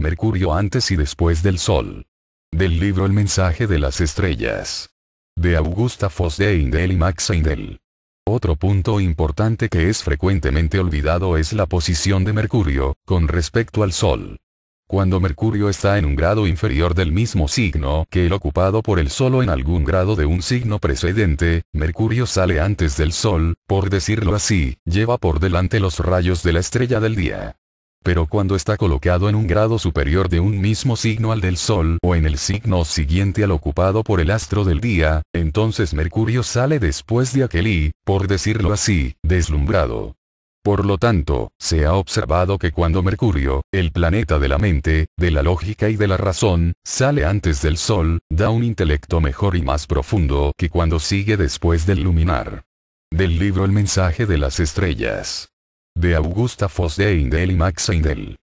Mercurio antes y después del Sol. Del libro El mensaje de las estrellas. De Augusta Foss de Indel y Max Eindel. Otro punto importante que es frecuentemente olvidado es la posición de Mercurio, con respecto al Sol. Cuando Mercurio está en un grado inferior del mismo signo que el ocupado por el Sol o en algún grado de un signo precedente, Mercurio sale antes del Sol, por decirlo así, lleva por delante los rayos de la estrella del día. Pero cuando está colocado en un grado superior de un mismo signo al del Sol o en el signo siguiente al ocupado por el astro del día, entonces Mercurio sale después de aquel y, por decirlo así, deslumbrado. Por lo tanto, se ha observado que cuando Mercurio, el planeta de la mente, de la lógica y de la razón, sale antes del Sol, da un intelecto mejor y más profundo que cuando sigue después del luminar. Del libro El mensaje de las estrellas de Augusta Foss de Indel y Max Indel.